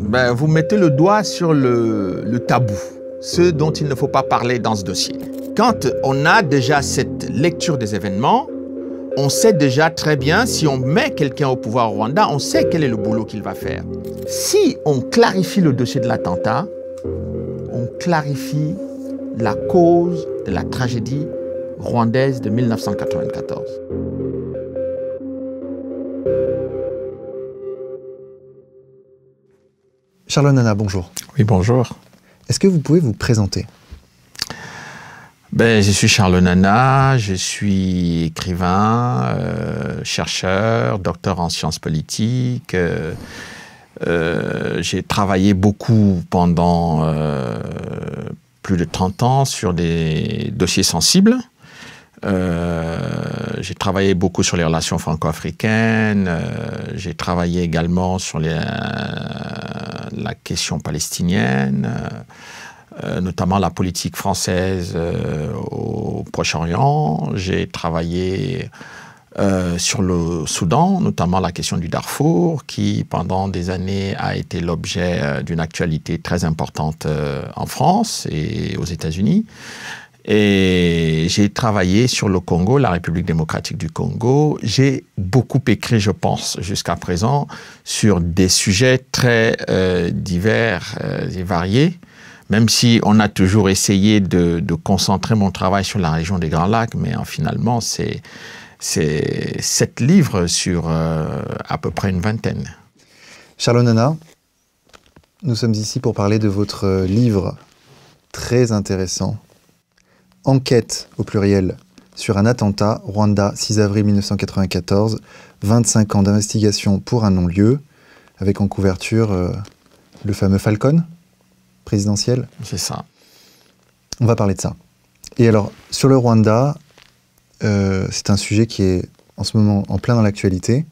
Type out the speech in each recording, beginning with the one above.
ben, vous mettez le doigt sur le, le tabou, ce dont il ne faut pas parler dans ce dossier. Quand on a déjà cette lecture des événements, on sait déjà très bien, si on met quelqu'un au pouvoir au Rwanda, on sait quel est le boulot qu'il va faire. Si on clarifie le dossier de l'attentat, on clarifie la cause de la tragédie rwandaise de 1994. Charles Nana, bonjour. Oui, bonjour. Est-ce que vous pouvez vous présenter ben, je suis Charles Nana, je suis écrivain, euh, chercheur, docteur en sciences politiques. Euh, euh, j'ai travaillé beaucoup pendant plus de 30 ans sur des dossiers sensibles. Euh, j'ai travaillé beaucoup sur les relations franco-africaines. Euh, j'ai travaillé également sur euh, la question palestinienne notamment la politique française au Proche-Orient. J'ai travaillé sur le Soudan, notamment la question du Darfour, qui pendant des années a été l'objet d'une actualité très importante en France et aux États-Unis. Et j'ai travaillé sur le Congo, la République démocratique du Congo. J'ai beaucoup écrit, je pense, jusqu'à présent, sur des sujets très euh, divers euh, et variés. Même si on a toujours essayé de, concentrer mon travail sur la région des Grands Lacs, mais euh, finalement, c'est sept livres sur à peu près une vingtaine. Charles Nana, nous sommes ici pour parler de votre livre très intéressant enquête au pluriel sur un attentat, Rwanda, 6 avril 1994, 25 ans d'investigation pour un non-lieu, avec en couverture euh, le fameux Falcon présidentiel. C'est ça. On va parler de ça. Et alors, sur le Rwanda, euh, c'est un sujet qui est en ce moment en plein dans l'actualité,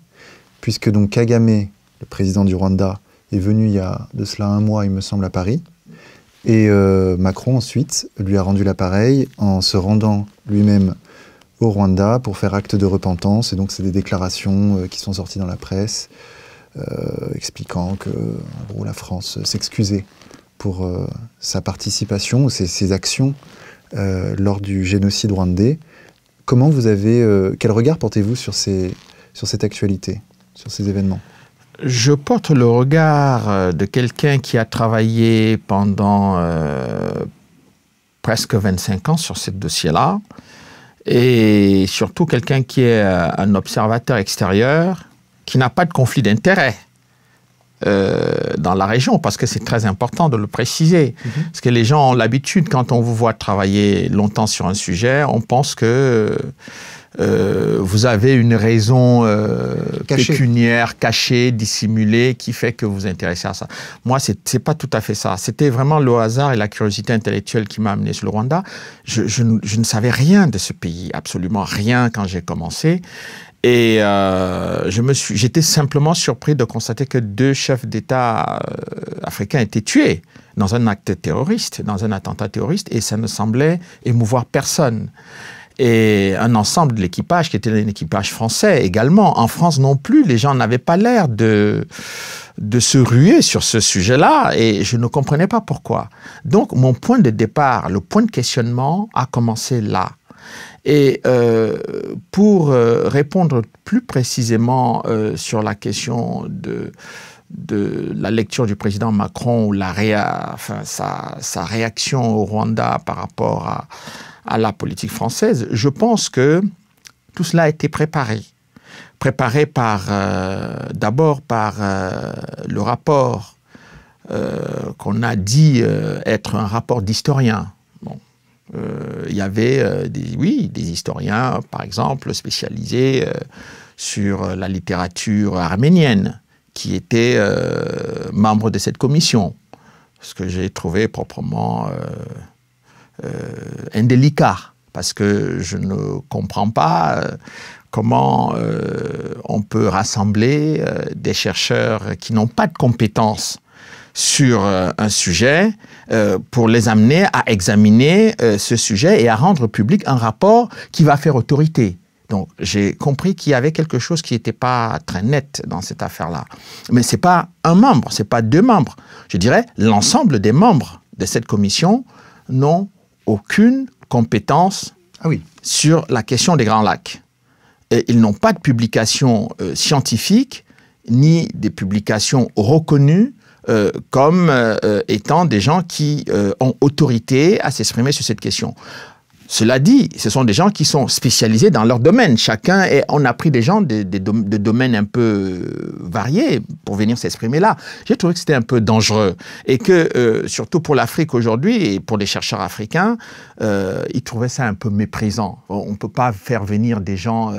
puisque donc Kagame, le président du Rwanda, est venu il y a de cela un mois, il me semble, à Paris, et euh, Macron, ensuite, lui a rendu l'appareil en se rendant lui-même au Rwanda pour faire acte de repentance. Et donc, c'est des déclarations euh, qui sont sorties dans la presse, euh, expliquant que la France s'excusait pour sa participation, ou ses actions lors du génocide rwandais. Comment vous avez. quel regard portez-vous sur, sur cette actualité, sur ces événements je porte le regard euh, de quelqu'un qui a travaillé pendant euh, presque 25 ans sur ce dossier-là, et surtout quelqu'un qui est euh, un observateur extérieur, qui n'a pas de conflit d'intérêt. dans la région, parce que c'est très important de le préciser. Mhm. Parce que les gens ont l'habitude, quand on vous voit travailler longtemps sur un sujet, on pense que euh, vous avez une raison euh, pécuniaire, cachée, dissimulée, qui fait que vous vous intéressez à ça. Moi, c'est pas tout à fait ça. C'était vraiment le hasard et la curiosité intellectuelle qui m'a amené sur le Rwanda. Je, je, ne savais rien de ce pays, absolument rien quand j'ai commencé. Et euh, je me suis, j'étais simplement surpris de constater que deux chefs d'État africains étaient tués dans un acte terroriste, dans un attentat terroriste, et ça ne semblait émouvoir personne et un ensemble de l'équipage qui était un équipage français également. En France non plus, les gens n'avaient pas l'air de, de se ruer sur ce sujet-là et je ne comprenais pas pourquoi. Donc mon point de départ, le point de questionnement a commencé là. Et euh, pour euh, répondre plus précisément euh, sur la question de, de la lecture du président Macron ou la sa, sa réaction au Rwanda par rapport à, à la politique française, je pense que tout cela a été préparé. Préparé par, euh, d'abord par euh, le rapport euh, qu'on a dit être un rapport d'historien. Il y avait des, oui, des historiens, par exemple, spécialisés sur la littérature arménienne, qui étaient membres de cette commission. Ce que j'ai trouvé proprement indélicat, euh, parce que je ne comprends pas euh, comment euh, on peut rassembler des chercheurs qui n'ont pas de compétences sur un sujet pour les amener à examiner ce sujet et à rendre public un rapport qui va faire autorité. Donc j'ai compris qu'il y avait quelque chose qui n'était pas très net dans cette affaire-là. Mais ce n'est pas un membre, ce n'est pas deux membres. Je dirais l'ensemble des membres de cette commission n'ont aucune compétence ah sur la question des Grands Lacs. ils n'ont pas de publications euh, scientifiques, ni des publications reconnues euh, comme euh, étant des gens qui ont autorité à s'exprimer sur cette question. Cela dit, ce sont des gens qui sont spécialisés dans leur domaine. Chacun, on a pris des gens de, domaines un peu euh, variés pour venir s'exprimer là. J'ai trouvé que c'était un peu dangereux. Et que, euh, surtout pour l'Afrique aujourd'hui, et pour les chercheurs africains, euh, ils trouvaient ça un peu méprisant. On ne peut pas faire venir des gens...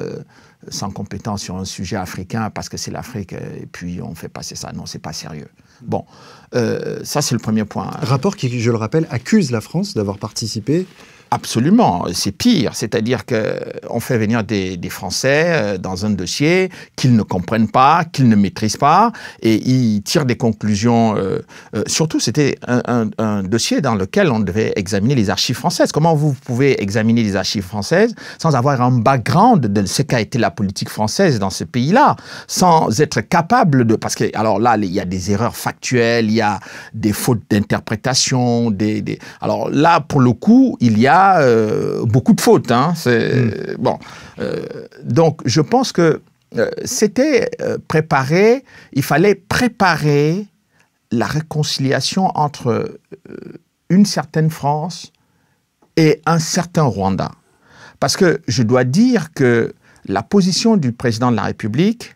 sans compétence sur un sujet africain parce que c'est l'Afrique et puis on fait passer ça. Non, ce n'est pas sérieux. Bon, ça c'est le premier point. Rapport qui, je le rappelle, accuse la France d'avoir participé Absolument, c'est pire. C'est-à-dire qu'on fait venir des, Français euh, dans un dossier qu'ils ne comprennent pas, qu'ils ne maîtrisent pas, et ils tirent des conclusions. Euh, euh, surtout, c'était un, dossier dans lequel on devait examiner les archives françaises. Comment vous pouvez examiner les archives françaises sans avoir un background de ce qu'a été la politique française dans ce pays-là, sans être capable de... Parce que, alors là, il y a des erreurs factuelles, il y a des fautes d'interprétation, Alors là, pour le coup, il y a euh, beaucoup de fautes. Hein. Hmm. bon. Euh, donc, je pense que euh, c'était préparé, il fallait préparer la réconciliation entre une certaine France et un certain Rwanda. Parce que je dois dire que la position du président de la République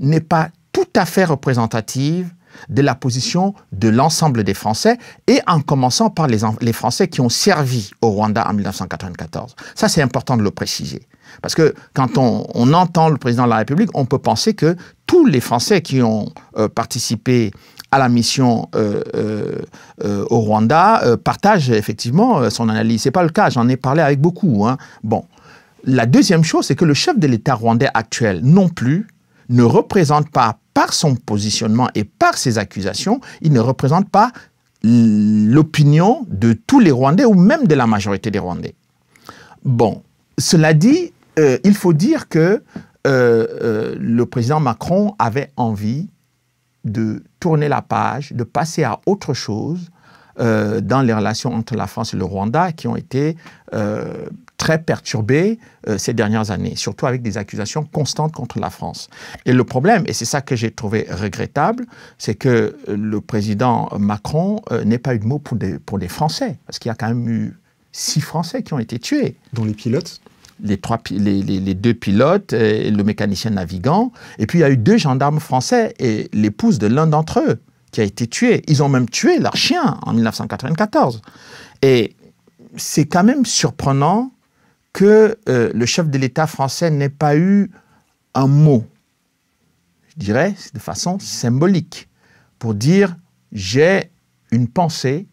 n'est pas tout à fait représentative de la position de l'ensemble des Français et en commençant par les, Français qui ont servi au Rwanda en 1994. Ça, c'est important de le préciser. Parce que quand on, entend le président de la République, on peut penser que tous les Français qui ont euh, participé à la mission euh, euh, au Rwanda partagent effectivement son analyse. C'est pas le cas, j'en ai parlé avec beaucoup. Hein. Bon. La deuxième chose, c'est que le chef de l'État rwandais actuel non plus ne représente pas par son positionnement et par ses accusations, il ne représente pas l'opinion de tous les Rwandais ou même de la majorité des Rwandais. Bon, cela dit, euh, il faut dire que euh, euh, le président Macron avait envie de tourner la page, de passer à autre chose dans les relations entre la France et le Rwanda qui ont été très perturbé euh, ces dernières années, surtout avec des accusations constantes contre la France. Et le problème, et c'est ça que j'ai trouvé regrettable, c'est que euh, le président Macron euh, n'ait pas eu de mots pour des, pour des Français, parce qu'il y a quand même eu six Français qui ont été tués. Dont les pilotes les, les, les, les, deux pilotes et le mécanicien navigant. Et puis il y a eu deux gendarmes français et l'épouse de l'un d'entre eux qui a été tuée. Ils ont même tué leur chien en 1994. Et c'est quand même surprenant que euh, le chef de l'État français n'ait pas eu un mot, je dirais de façon symbolique, pour dire j'ai une pensée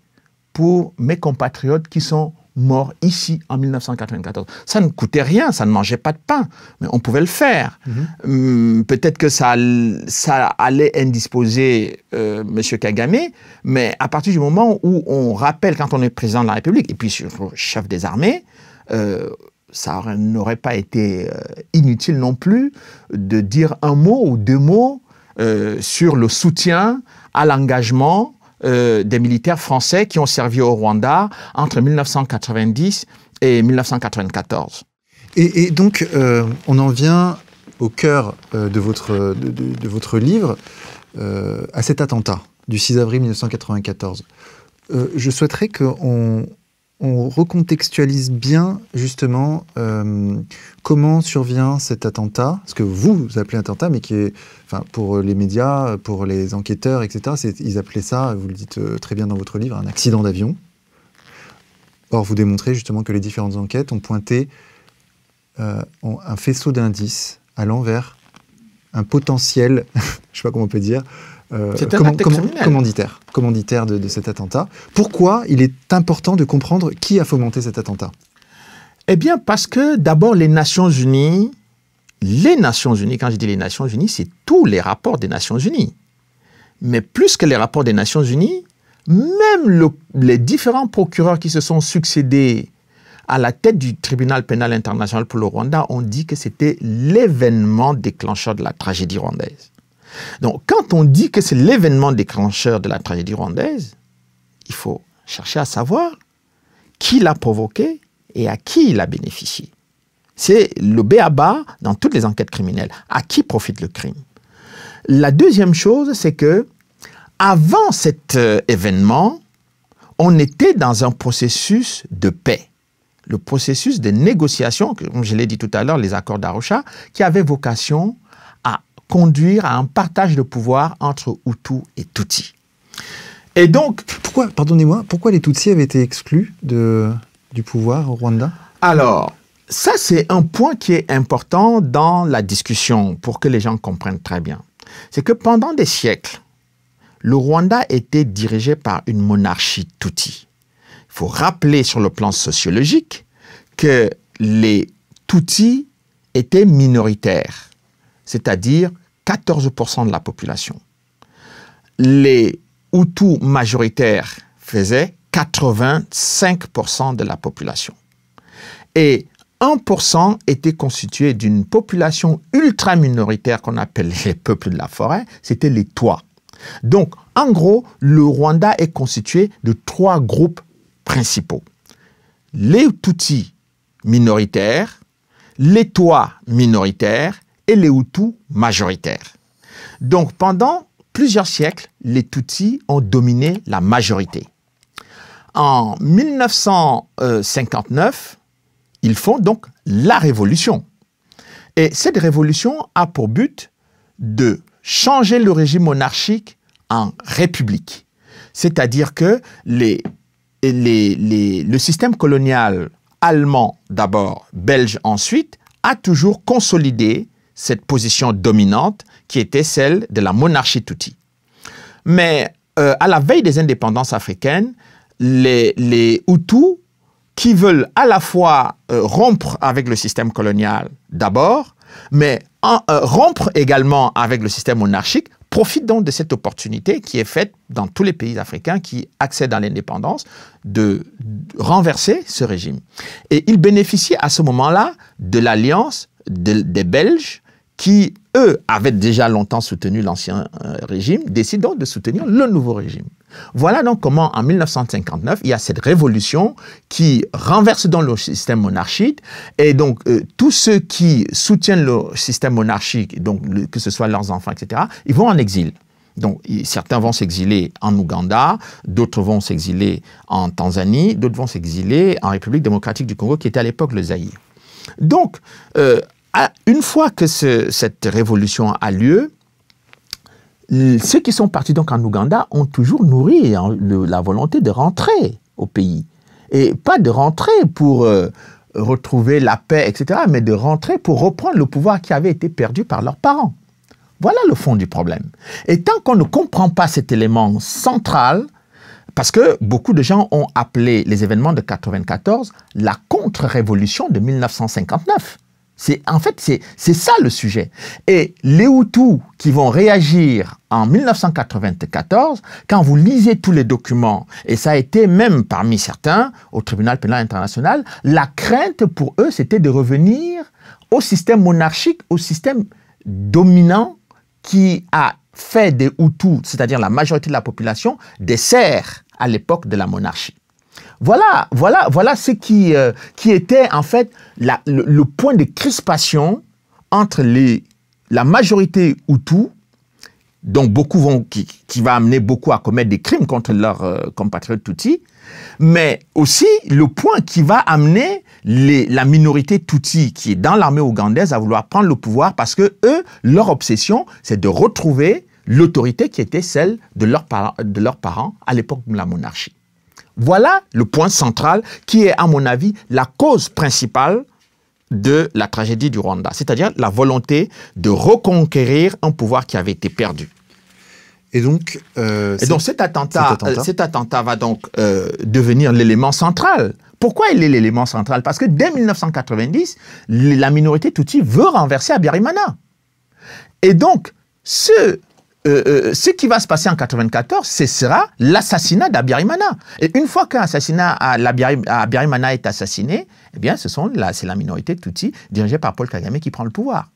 pour mes compatriotes qui sont morts ici en 1994. Ça ne coûtait rien, ça ne mangeait pas de pain, mais on pouvait le faire. Mm-hmm. Hum, peut-être que ça, allait indisposer Monsieur M. Kagame, mais à partir du moment où on rappelle quand on est président de la République, et puis chef des armées, euh, ça n'aurait pas été euh, inutile non plus de dire un mot ou deux mots euh, sur le soutien à l'engagement euh, des militaires français qui ont servi au Rwanda entre 1990 et 1994. Et, donc, on en vient au cœur de, votre, de, de votre livre, à cet attentat du 6 avril 1994. je souhaiterais qu'on on recontextualise bien justement euh, comment survient cet attentat, ce que vous, appelez attentat, mais qui est, enfin, pour les médias, pour les enquêteurs, etc., ils appelaient ça, vous le dites euh, très bien dans votre livre, un accident d'avion. Or, vous démontrez justement que les différentes enquêtes ont pointé euh, un faisceau d'indices allant vers un potentiel, je ne sais pas comment on peut dire, euh, commanditaire, commanditaire de, cet attentat. Pourquoi il est important de comprendre qui a fomenté cet attentat Eh bien, parce que d'abord, les Nations Unies, les Nations Unies, quand je dis les Nations Unies, c'est tous les rapports des Nations Unies. Mais plus que les rapports des Nations Unies, même les différents procureurs qui se sont succédés à la tête du tribunal pénal international pour le Rwanda ont dit que c'était l'événement déclencheur de la tragédie rwandaise. Donc, quand on dit que c'est l'événement déclencheur de la tragédie rwandaise, il faut chercher à savoir qui l'a provoqué et à qui il a bénéficié. C'est le baba dans toutes les enquêtes criminelles. À qui profite le crime La deuxième chose, c'est que avant cet euh, événement, on était dans un processus de paix. Le processus de négociation, comme je l'ai dit tout à l'heure, les accords d'Arusha, qui avaient vocation conduire à un partage de pouvoir entre Hutu et Tutsi. Et donc... Pourquoi, pardonnez-moi, pourquoi les Tutsis avaient été exclus du pouvoir au Rwanda Alors, ça c'est un point qui est important dans la discussion pour que les gens comprennent très bien. C'est que pendant des siècles, le Rwanda était dirigé par une monarchie Tutsi. Il faut rappeler sur le plan sociologique que les Tutsis étaient minoritaires c'est-à-dire 14% de la population. Les Hutus majoritaires faisaient 85% de la population. Et 1% était constitué d'une population ultra minoritaire qu'on appelle les peuples de la forêt, c'était les Toits. Donc, en gros, le Rwanda est constitué de trois groupes principaux. Les Hutus minoritaires, les Toits minoritaires et les Hutus majoritaires. Donc pendant plusieurs siècles, les Tutsis ont dominé la majorité. En 1959, ils font donc la révolution. Et cette révolution a pour but de changer le régime monarchique en république. C'est-à-dire que le système colonial allemand d'abord, belge ensuite, a toujours consolidé cette position dominante qui était celle de la monarchie touti, Mais euh, à la veille des indépendances africaines, les, Hutus, qui veulent à la fois euh, rompre avec le système colonial d'abord, mais euh, rompre également avec le système monarchique, profitent donc de cette opportunité qui est faite dans tous les pays africains qui accèdent à l'indépendance de, renverser ce régime. Et ils bénéficient à ce moment-là de l'alliance des Belges qui, eux, avaient déjà longtemps soutenu l'ancien euh, régime, décident donc de soutenir le nouveau régime. Voilà donc comment, en 1959, il y a cette révolution qui renverse donc le système monarchique. Et donc, euh, tous ceux qui soutiennent le système monarchique, donc que ce soit leurs enfants, etc., ils vont en exil. Donc, certains vont s'exiler en Ouganda, d'autres vont s'exiler en Tanzanie, d'autres vont s'exiler en République démocratique du Congo, qui était à l'époque le Zaïre. Donc, euh, ah, une fois que cette révolution a lieu, ceux qui sont partis donc en Ouganda ont toujours nourri la volonté de rentrer au pays. Et pas de rentrer pour euh, retrouver la paix, etc., mais de rentrer pour reprendre le pouvoir qui avait été perdu par leurs parents. Voilà le fond du problème. Et tant qu'on ne comprend pas cet élément central, parce que beaucoup de gens ont appelé les événements de 1994 la contre-révolution de 1959. C'est en fait c'est ça le sujet. Et les Hutus qui vont réagir en 1994, quand vous lisez tous les documents, et ça a été même parmi certains au Tribunal pénal international, la crainte pour eux c'était de revenir au système monarchique, au système dominant qui a fait des Hutus, c'est-à-dire la majorité de la population, des serfs à l'époque de la monarchie. Voilà, voilà, voilà ce qui, euh, qui était en fait le, point de crispation entre la majorité Hutu, dont beaucoup vont, qui, va amener beaucoup à commettre des crimes contre leurs euh, compatriotes Tutsis, mais aussi le point qui va amener la minorité Tutsi qui est dans l'armée ougandaise à vouloir prendre le pouvoir parce que eux, leur obsession, c'est de retrouver l'autorité qui était celle de, de leurs parents à l'époque de la monarchie. Voilà le point central qui est, à mon avis, la cause principale de la tragédie du Rwanda, c'est-à-dire la volonté de reconquérir un pouvoir qui avait été perdu. Et donc, euh, cet, attentat, cet, attentat. Euh, va donc euh, devenir l'élément central. Pourquoi il est l'élément central Parce que dès 1990, la minorité Tutsi veut renverser Abiyarimana. Et donc, ce euh, euh, ce qui va se passer en 94, ce sera l'assassinat d'Abiyarimana. Et une fois qu'un assassinat à, est assassiné, eh bien, c'est la minorité Tutsi dirigée par Paul Kagame qui prend le pouvoir.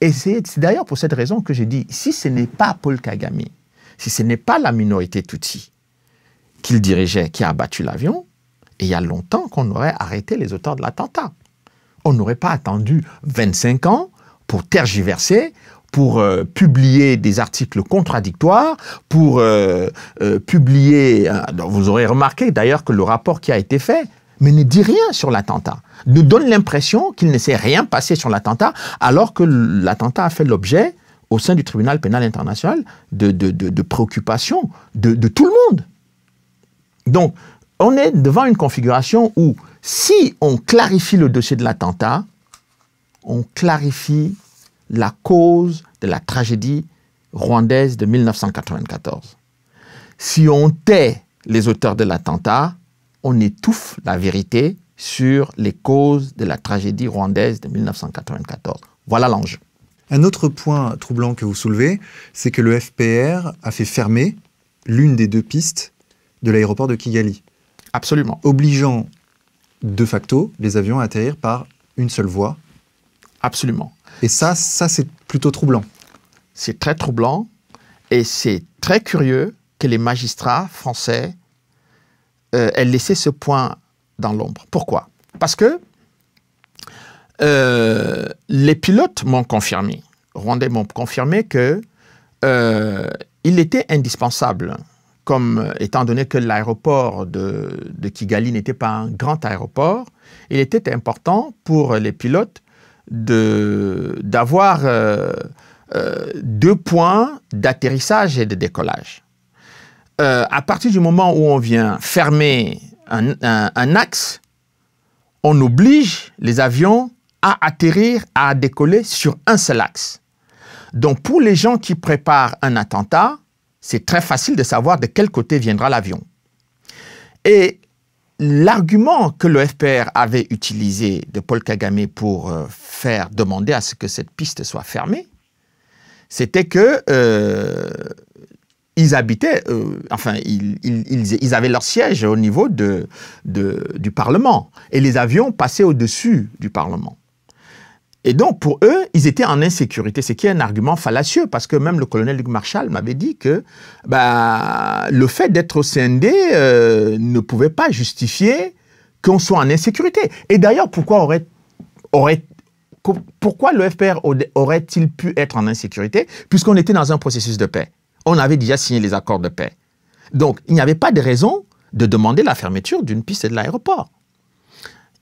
Et c'est d'ailleurs pour cette raison que j'ai dit, si ce n'est pas Paul Kagame, si ce n'est pas la minorité Tutsi qu'il dirigeait qui a abattu l'avion, il y a longtemps qu'on aurait arrêté les auteurs de l'attentat. On n'aurait pas attendu 25 ans pour tergiverser, pour euh, publier des articles contradictoires, pour euh, euh, publier, vous aurez remarqué d'ailleurs que le rapport qui a été fait, mais ne dit rien sur l'attentat, Ne donne l'impression qu'il ne s'est rien passé sur l'attentat, alors que l'attentat a fait l'objet, au sein du tribunal pénal international, de, de, de, de préoccupations de tout le monde. Donc, on est devant une configuration où, si on clarifie le dossier de l'attentat, on clarifie la cause de la tragédie rwandaise de 1994. Si on tait les auteurs de l'attentat, on étouffe la vérité sur les causes de la tragédie rwandaise de 1994. Voilà l'enjeu. Un autre point troublant que vous soulevez, c'est que le FPR a fait fermer l'une des deux pistes de l'aéroport de Kigali. Absolument. Obligeant de facto les avions à atterrir par une seule voie. Absolument. Et ça, ça c'est plutôt troublant. C'est très troublant et c'est très curieux que les magistrats français euh, aient laissé ce point dans l'ombre. Pourquoi Parce que euh, les pilotes m'ont confirmé, rwandais m'ont confirmé que euh, il était indispensable, comme étant donné que l'aéroport de, Kigali n'était pas un grand aéroport, il était important pour les pilotes d'avoir euh, euh, deux points d'atterrissage et de décollage. Euh, à partir du moment où on vient fermer un, un, axe, on oblige les avions à atterrir, à décoller sur un seul axe. Donc pour les gens qui préparent un attentat, c'est très facile de savoir de quel côté viendra l'avion. Et l'argument que le FPR avait utilisé de Paul Kagame pour euh, faire demander à ce que cette piste soit fermée, c'était que euh, ils habitaient, euh, enfin, ils, avaient leur siège au niveau du Parlement et les avions passaient au-dessus du Parlement. Et donc, pour eux, ils étaient en insécurité, ce qui est un argument fallacieux, parce que même le colonel Luc Marshall m'avait dit que bah, le fait d'être au CND euh, ne pouvait pas justifier qu'on soit en insécurité. Et d'ailleurs, pourquoi aurait, pourquoi le FPR aurait-il pu être en insécurité puisqu'on était dans un processus de paix On avait déjà signé les accords de paix. Donc, il n'y avait pas de raison de demander la fermeture d'une piste et de l'aéroport.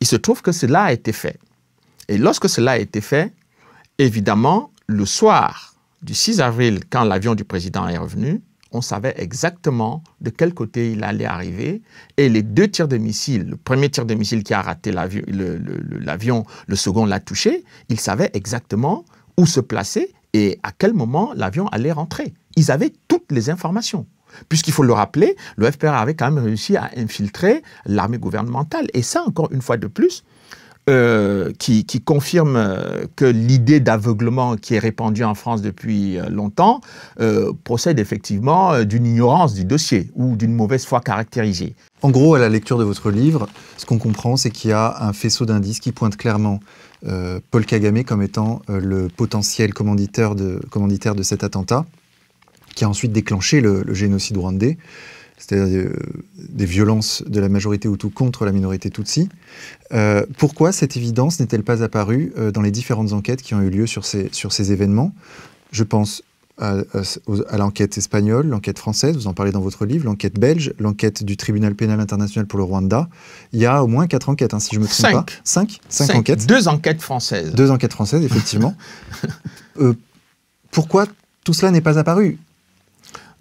Il se trouve que cela a été fait. Et lorsque cela a été fait, évidemment, le soir du 6 avril, quand l'avion du président est revenu, on savait exactement de quel côté il allait arriver. Et les deux tirs de missiles, le premier tir de missile qui a raté l'avion, le, second l'a touché, ils savaient exactement où se placer et à quel moment l'avion allait rentrer. Ils avaient toutes les informations. Puisqu'il faut le rappeler, le FPR avait quand même réussi à infiltrer l'armée gouvernementale. Et ça, encore une fois de plus, euh, qui, confirme euh, que l'idée d'aveuglement qui est répandue en France depuis euh, longtemps procède effectivement d'une ignorance du dossier ou d'une mauvaise foi caractérisée. En gros, à la lecture de votre livre, ce qu'on comprend, c'est qu'il y a un faisceau d'indices qui pointe clairement Paul Kagame comme étant le potentiel commanditaire de, commanditaire de cet attentat, qui a ensuite déclenché le génocide rwandais c'est-à-dire euh, des violences de la majorité Hutu contre la minorité Tutsi. Euh, pourquoi cette évidence n'est-elle pas apparue euh, dans les différentes enquêtes qui ont eu lieu sur ces, sur ces événements Je pense à, l'enquête espagnole, l'enquête française, vous en parlez dans votre livre, l'enquête belge, l'enquête du tribunal pénal international pour le Rwanda. Il y a au moins quatre enquêtes, hein, si je ne me trompe pas. Cinq, cinq, Cinq, enquêtes. Deux enquêtes françaises. Deux enquêtes françaises, effectivement. pourquoi tout cela n'est pas apparu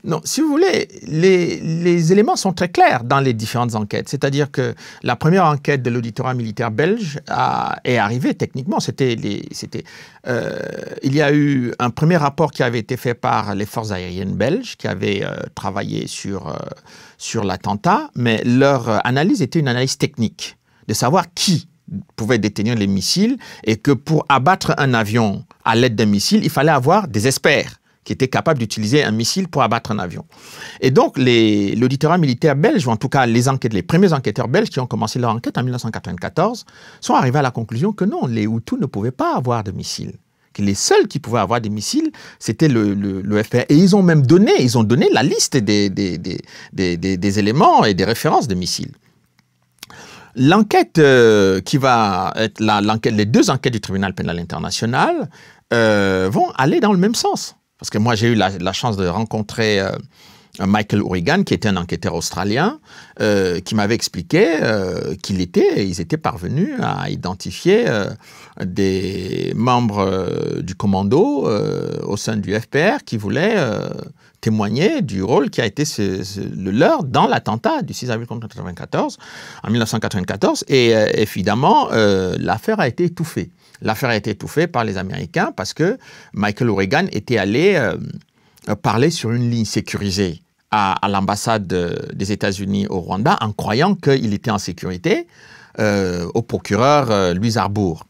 non, si vous voulez, les, éléments sont très clairs dans les différentes enquêtes. C'est-à-dire que la première enquête de l'auditorat militaire belge est arrivée techniquement. C'était euh, il y a eu un premier rapport qui avait été fait par les forces aériennes belges qui avaient euh, travaillé sur, euh, sur l'attentat, mais leur analyse était une analyse technique de savoir qui pouvait détenir les missiles et que pour abattre un avion à l'aide d'un missile, il fallait avoir des experts qui était capable d'utiliser un missile pour abattre un avion. Et donc, l'auditorat militaire belge, ou en tout cas les, enquêtes, les premiers enquêteurs belges qui ont commencé leur enquête en 1994, sont arrivés à la conclusion que non, les Hutus ne pouvaient pas avoir de missiles. Que les seuls qui pouvaient avoir des missiles, c'était le, le, Et ils ont même donné, ils ont donné la liste des, éléments et des références de missiles. L'enquête euh, qui va être les deux enquêtes du tribunal pénal international euh, vont aller dans le même sens. Parce que moi, j'ai eu la, chance de rencontrer euh, Michael O'Regan, qui était un enquêteur australien, euh, qui m'avait expliqué euh, qu'il était, ils étaient parvenus à identifier euh, des membres du commando au sein du FPR qui voulaient témoigner du rôle qui a été le leur dans l'attentat du 6 avril 1994, en 1994. Et évidemment, l'affaire a été étouffée. L'affaire a été étouffée par les Américains parce que Michael O'Regan était allé euh, euh, parler sur une ligne sécurisée à, l'ambassade euh, des États-Unis au Rwanda en croyant qu'il était en sécurité au procureur Louis Arbour.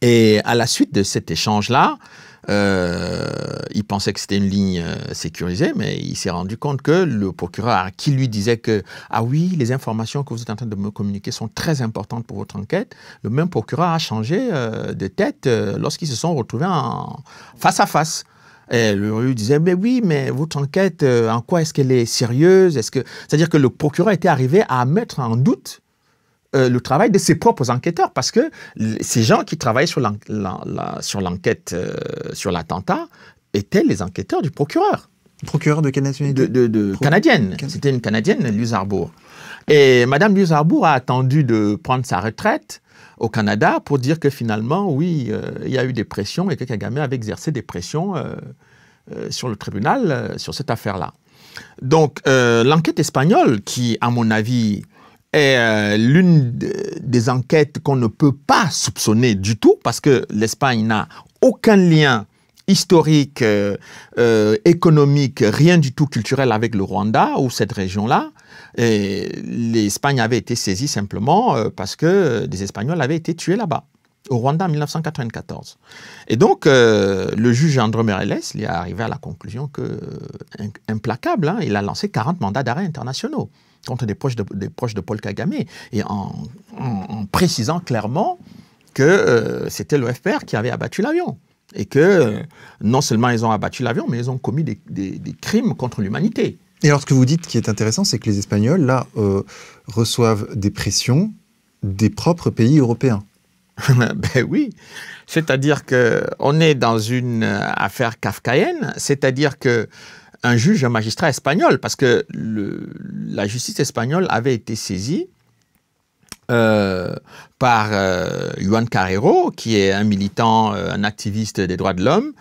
Et à la suite de cet échange-là, euh, il pensait que c'était une ligne euh, sécurisée, mais il s'est rendu compte que le procureur qui lui disait que, ah oui, les informations que vous êtes en train de me communiquer sont très importantes pour votre enquête, le même procureur a changé euh, de tête lorsqu'ils se sont retrouvés en face à face. Et lui disait, mais oui, mais votre enquête, en quoi est-ce qu'elle est sérieuse Est-ce que... C'est-à-dire que le procureur était arrivé à mettre en doute euh, le travail de ses propres enquêteurs, parce que ces gens qui travaillaient sur l'enquête euh, sur l'attentat étaient les enquêteurs du procureur. Procureur de quelle de, Canadienne. C'était une Canadienne, Luz Arbour. Et Madame Luz Arbour a attendu de prendre sa retraite au Canada pour dire que finalement, oui, euh, il y a eu des pressions et que Kagame avait exercé des pressions sur le tribunal sur cette affaire-là. Donc, l'enquête espagnole, qui, à mon avis, et euh, l'une des enquêtes qu'on ne peut pas soupçonner du tout parce que l'Espagne n'a aucun lien historique, euh, euh, économique, rien du tout culturel avec le Rwanda ou cette région-là. L'Espagne avait été saisie simplement parce que des Espagnols avaient été tués là-bas, au Rwanda en 1994. Et donc, le juge André Merelles est arrivé à la conclusion que, implacable, hein, il a lancé 40 mandats d'arrêt internationaux contre des proches de, des proches de Paul Kagame, et en, précisant clairement que euh, c'était le FPR qui avait abattu l'avion. Et que euh, non seulement ils ont abattu l'avion, mais ils ont commis des, des, crimes contre l'humanité. Et alors ce que vous dites qui est intéressant, c'est que les Espagnols, là, euh, reçoivent des pressions des propres pays européens. ben oui, c'est-à-dire que on est dans une affaire kafkaïenne, c'est-à-dire que un juge, un magistrat espagnol, parce que la justice espagnole avait été saisie euh, par euh, Juan Carrero, qui est un militant, euh, un activiste des droits de l'homme,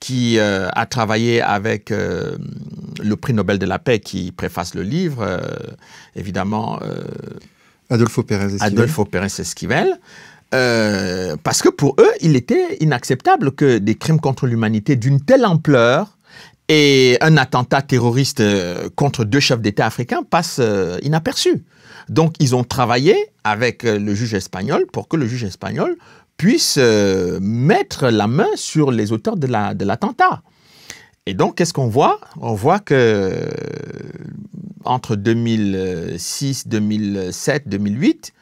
qui a travaillé avec le prix Nobel de la paix qui préface le livre, évidemment. Adolfo Pérez Esquivel. Adolfo Pérez Esquivel. parce que pour eux, il était inacceptable que des crimes contre l'humanité d'une telle ampleur et un attentat terroriste euh, contre deux chefs d'État africains passe euh, inaperçu. Donc ils ont travaillé avec euh, le juge espagnol pour que le juge espagnol puisse mettre la main sur les auteurs de l'attentat. et donc qu'est-ce qu'on voit On voit que entre 2006, 2007, 2008,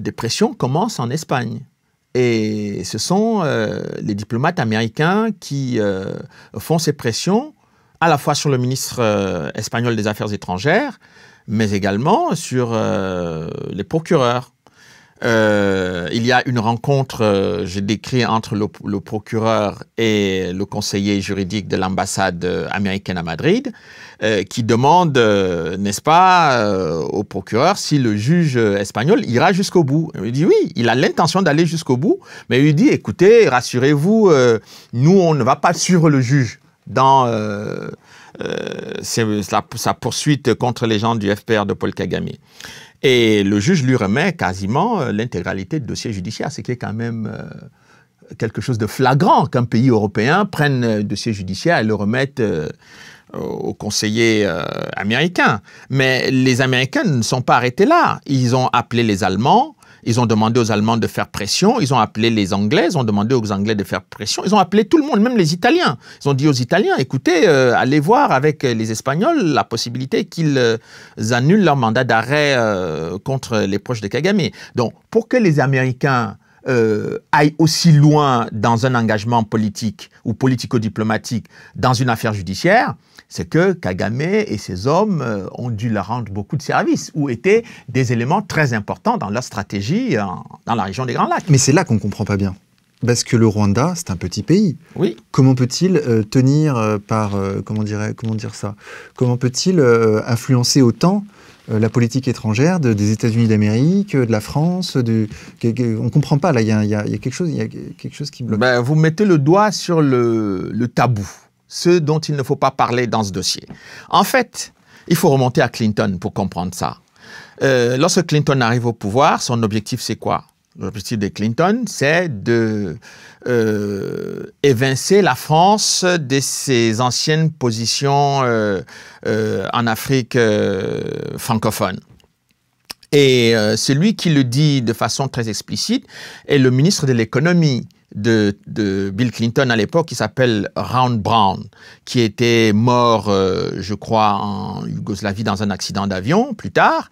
des pressions commencent en Espagne. Et ce sont euh, les diplomates américains qui euh, font ces pressions à la fois sur le ministre euh, espagnol des Affaires étrangères, mais également sur les procureurs euh, il y a une rencontre, euh, je décris, entre le, procureur et le conseiller juridique de l'ambassade américaine à Madrid, euh, qui demande, n'est-ce pas, au procureur si le juge espagnol ira jusqu'au bout. Il dit oui, il a l'intention d'aller jusqu'au bout, mais il dit, écoutez, rassurez-vous, nous, on ne va pas suivre le juge dans sa, sa poursuite contre les gens du FPR de Paul Kagame. Et le juge lui remet quasiment euh, l'intégralité du dossier judiciaire, ce qui est quand même euh, quelque chose de flagrant qu'un pays européen prenne le euh, dossier judiciaire et le remette aux conseillers américains. Mais les Américains ne sont pas arrêtés là. Ils ont appelé les Allemands, ils ont demandé aux Allemands de faire pression, ils ont appelé les Anglais, ils ont demandé aux Anglais de faire pression, ils ont appelé tout le monde, même les Italiens. Ils ont dit aux Italiens, écoutez, euh, allez voir avec euh, les Espagnols la possibilité qu'ils euh, annulent leur mandat d'arrêt contre les proches de Kagame. Donc, pour que les Américains aillent aussi loin dans un engagement politique ou politico-diplomatique dans une affaire judiciaire, c'est que Kagame et ses hommes euh, ont dû leur rendre beaucoup de services, ou étaient des éléments très importants dans leur stratégie euh, dans la région des Grands Lacs. Mais c'est là qu'on ne comprend pas bien. Parce que le Rwanda, c'est un petit pays. Oui. Comment peut-il euh, tenir par comment comment dire ça Comment peut-il influencer autant la politique étrangère des États-Unis d'Amérique, de la France, on ne comprend pas là. Il y, a quelque chose, il y quelque chose qui bloque. Ben, vous mettez le doigt sur le tabou ce dont il ne faut pas parler dans ce dossier. En fait, il faut remonter à Clinton pour comprendre ça. Euh, lorsque Clinton arrive au pouvoir, son objectif c'est quoi L'objectif de Clinton, c'est de euh, évincer la France de ses anciennes positions euh, en Afrique francophone. Et celui qui le dit de façon très explicite est le ministre de l'économie, de, Bill Clinton à l'époque qui s'appelle Round Brown, qui était mort, euh, je crois, en Yougoslavie dans un accident d'avion plus tard.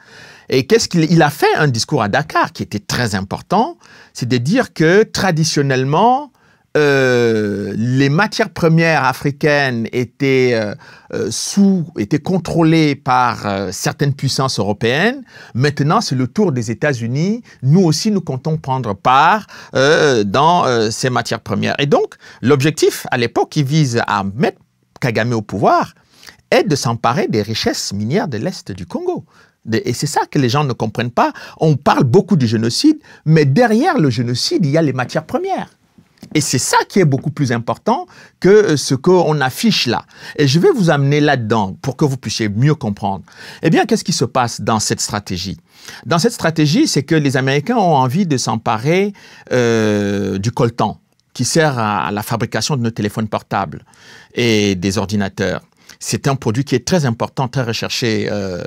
Et qu'est-ce qu'il il a fait un discours à Dakar qui était très important, c'est de dire que traditionnellement, euh, les matières premières africaines étaient, euh, euh, sous, étaient contrôlées par certaines puissances européennes. Maintenant, c'est le tour des États-Unis. Nous aussi, nous comptons prendre part dans ces matières premières. Et donc, l'objectif à l'époque qui vise à mettre Kagame au pouvoir est de s'emparer des richesses minières de l'Est du Congo. Et c'est ça que les gens ne comprennent pas. On parle beaucoup du génocide, mais derrière le génocide, il y a les matières premières. Et c'est ça qui est beaucoup plus important que euh, ce qu'on affiche là. Et je vais vous amener là-dedans pour que vous puissiez mieux comprendre. Eh bien, qu'est-ce qui se passe dans cette stratégie Dans cette stratégie, c'est que les Américains ont envie de s'emparer euh, du coltan qui sert à la fabrication de nos téléphones portables et des ordinateurs. C'est un produit qui est très important, très recherché euh,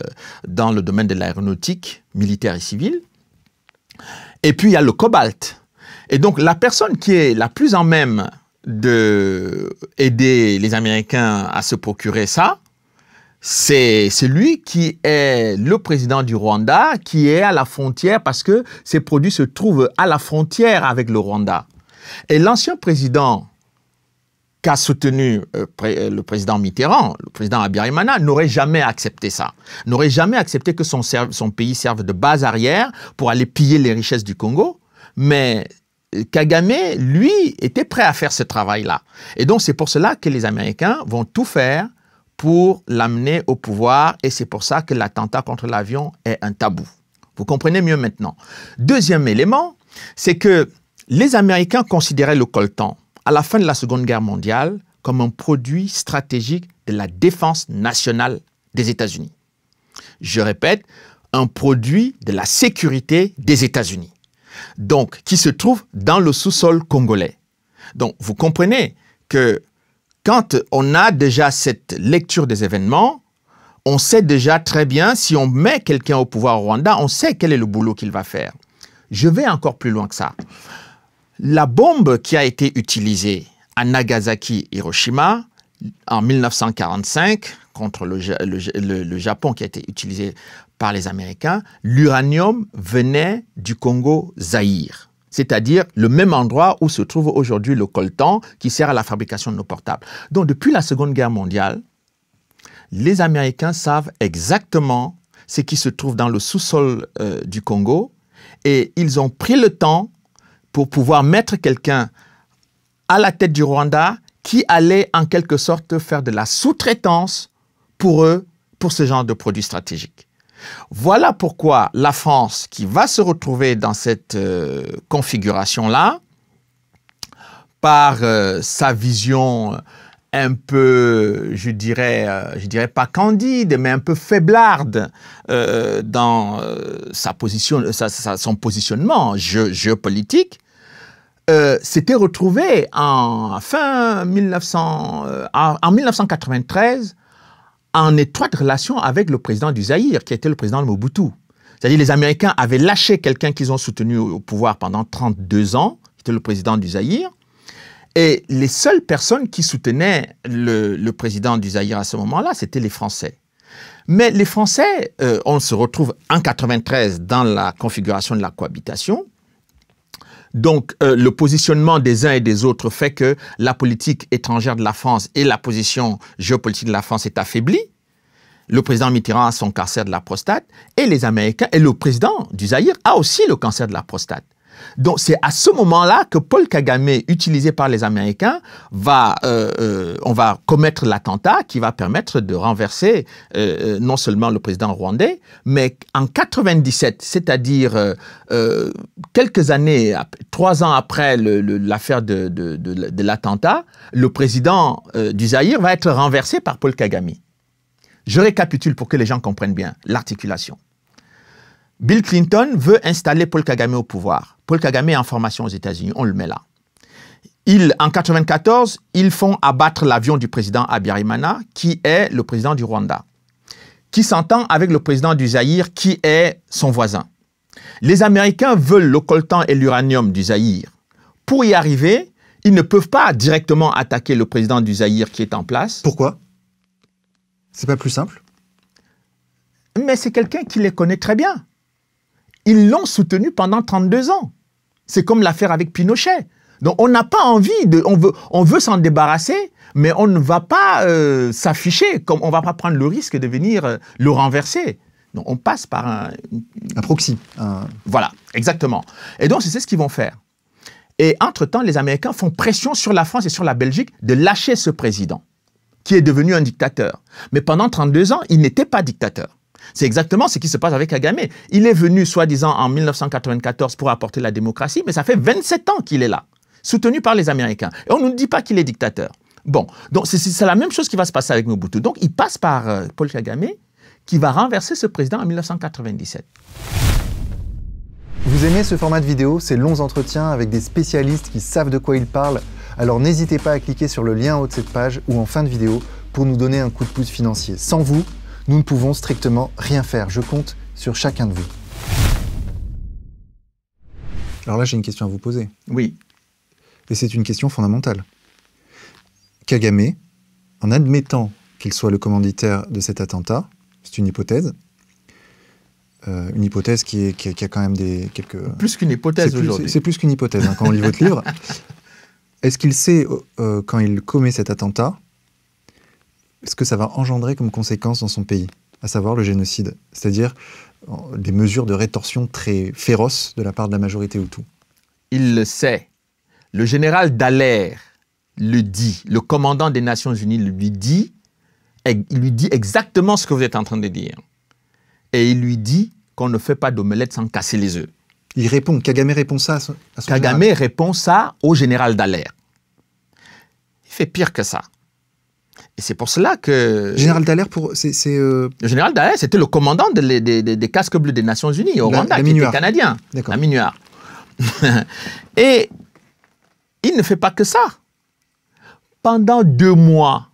dans le domaine de l'aéronautique militaire et civile. Et puis il y a le cobalt. Et donc, la personne qui est la plus en même de aider les Américains à se procurer ça, c'est celui qui est le président du Rwanda, qui est à la frontière parce que ces produits se trouvent à la frontière avec le Rwanda. Et l'ancien président qu'a soutenu euh, euh, le président Mitterrand, le président Abiyarimana, n'aurait jamais accepté ça. N'aurait jamais accepté que son, son, pays serve de base arrière pour aller piller les richesses du Congo. Mais Kagame, lui, était prêt à faire ce travail-là. Et donc, c'est pour cela que les Américains vont tout faire pour l'amener au pouvoir. Et c'est pour ça que l'attentat contre l'avion est un tabou. Vous comprenez mieux maintenant. Deuxième élément, c'est que les Américains considéraient le coltan, à la fin de la Seconde Guerre mondiale, comme un produit stratégique de la défense nationale des États-Unis. Je répète, un produit de la sécurité des États-Unis donc qui se trouve dans le sous-sol congolais. Donc vous comprenez que quand on a déjà cette lecture des événements, on sait déjà très bien, si on met quelqu'un au pouvoir au Rwanda, on sait quel est le boulot qu'il va faire. Je vais encore plus loin que ça. La bombe qui a été utilisée à Nagasaki, Hiroshima, en 1945, contre le, Japon, qui a été utilisée par les Américains, l'uranium venait du Congo-Zaïre c'est-à-dire le même endroit où se trouve aujourd'hui le coltan qui sert à la fabrication de nos portables. Donc depuis la Seconde Guerre mondiale, les Américains savent exactement ce qui se trouve dans le sous-sol euh, du Congo et ils ont pris le temps pour pouvoir mettre quelqu'un à la tête du Rwanda qui allait en quelque sorte faire de la sous-traitance pour eux, pour ce genre de produits stratégiques. Voilà pourquoi la France, qui va se retrouver dans cette euh, configuration-là, par euh, sa vision un peu, je dirais, euh, je dirais pas candide, mais un peu faiblarde dans sa position, son positionnement géopolitique, s'était retrouvée, en fin en, 1993 en étroite relation avec le président du Zaïre, qui était le président Mobutu. C'est-à-dire les Américains avaient lâché quelqu'un qu'ils ont soutenu au pouvoir pendant 32 ans, qui était le président du Zaïre. Et les seules personnes qui soutenaient le, président du Zaïre à ce moment-là, c'était les Français. Mais les Français, euh, on se retrouve en 93 dans la configuration de la cohabitation. Donc, euh, le positionnement des uns et des autres fait que la politique étrangère de la France et la position géopolitique de la France est affaiblie. Le président Mitterrand a son cancer de la prostate et les Américains et le président du Zaïre a aussi le cancer de la prostate. Donc c'est à ce moment-là que Paul Kagame, utilisé par les Américains, va, euh, euh, on va commettre l'attentat qui va permettre de renverser euh, non seulement le président rwandais, mais en 97, c'est-à-dire quelques années, trois ans après l'affaire de, l'attentat, le président du Zaïre va être renversé par Paul Kagame. Je récapitule pour que les gens comprennent bien l'articulation. Bill Clinton veut installer Paul Kagame au pouvoir. Paul Kagame est en formation aux États-Unis, on le met là. Il, en 1994, ils font abattre l'avion du président Abiyarimana, qui est le président du Rwanda, qui s'entend avec le président du Zaïre, qui est son voisin. Les Américains veulent le coltan et l'uranium du Zaïre. Pour y arriver, ils ne peuvent pas directement attaquer le président du Zaïre qui est en place. Pourquoi C'est pas plus simple Mais c'est quelqu'un qui les connaît très bien. Ils l'ont soutenu pendant 32 ans. C'est comme l'affaire avec Pinochet. Donc on n'a pas envie de, on veut, on veut s'en débarrasser, mais on ne va pas euh, s'afficher, comme on ne va pas prendre le risque de venir euh, le renverser. Donc on passe par un, un proxy. Voilà, exactement. Et donc c'est ce qu'ils vont faire. Et entre-temps, les Américains font pression sur la France et sur la Belgique de lâcher ce président, qui est devenu un dictateur. Mais pendant 32 ans, il n'était pas dictateur. C'est exactement ce qui se passe avec Kagame. Il est venu, soi-disant, en 1994 pour apporter la démocratie, mais ça fait 27 ans qu'il est là, soutenu par les Américains. Et on ne nous dit pas qu'il est dictateur. Bon, donc c'est la même chose qui va se passer avec Mobutu. Donc il passe par euh, Paul Kagame, qui va renverser ce président en 1997. Vous aimez ce format de vidéo, ces longs entretiens avec des spécialistes qui savent de quoi ils parlent Alors n'hésitez pas à cliquer sur le lien en haut de cette page ou en fin de vidéo pour nous donner un coup de pouce financier. Sans vous, nous ne pouvons strictement rien faire. Je compte sur chacun de vous. Alors là, j'ai une question à vous poser. Oui. Et c'est une question fondamentale. Kagame, en admettant qu'il soit le commanditaire de cet attentat, c'est une hypothèse, euh, une hypothèse qui, a quand même des quelques... Plus qu'une hypothèse aujourd'hui. C'est plus qu'une hypothèse hein, quand on lit votre livre. Est-ce qu'il sait, euh, euh, quand il commet cet attentat, ce que ça va engendrer comme conséquence dans son pays, à savoir le génocide, c'est-à-dire euh, des mesures de rétorsion très féroces de la part de la majorité ou tout Il le sait. Le général Dallaire le dit, le commandant des Nations Unies lui dit, il lui dit exactement ce que vous êtes en train de dire. Et il lui dit qu'on ne fait pas d'omelette sans casser les œufs. Il répond, Kagame répond ça à son, Kagame répond ça au général Dallaire. Il fait pire que ça. Et c'est pour cela que... Général Dallaire, pour... c'est... Euh, général Dallaire, c'était le commandant des casques bleus des Nations Unies au Rwanda, qui était canadien, la Minuar. et il ne fait pas que ça. Pendant deux mois,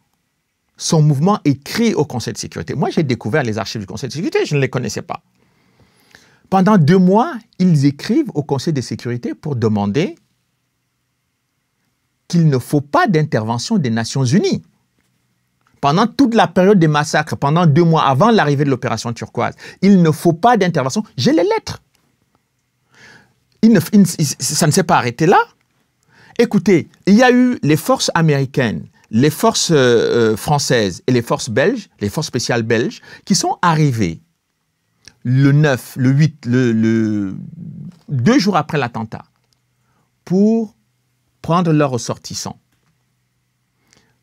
son mouvement écrit au Conseil de sécurité. Moi, j'ai découvert les archives du Conseil de sécurité, je ne les connaissais pas. Pendant deux mois, ils écrivent au Conseil de sécurité pour demander qu'il ne faut pas d'intervention des Nations Unies pendant toute la période des massacres, pendant deux mois avant l'arrivée de l'opération turquoise, il ne faut pas d'intervention. J'ai les lettres. ça ne s'est pas arrêté là. Écoutez, il y a eu les forces américaines, les forces euh, euh, françaises et les forces belges, les forces spéciales belges, qui sont arrivées le 9, le 8, le, deux jours après l'attentat, pour prendre leurs ressortissants.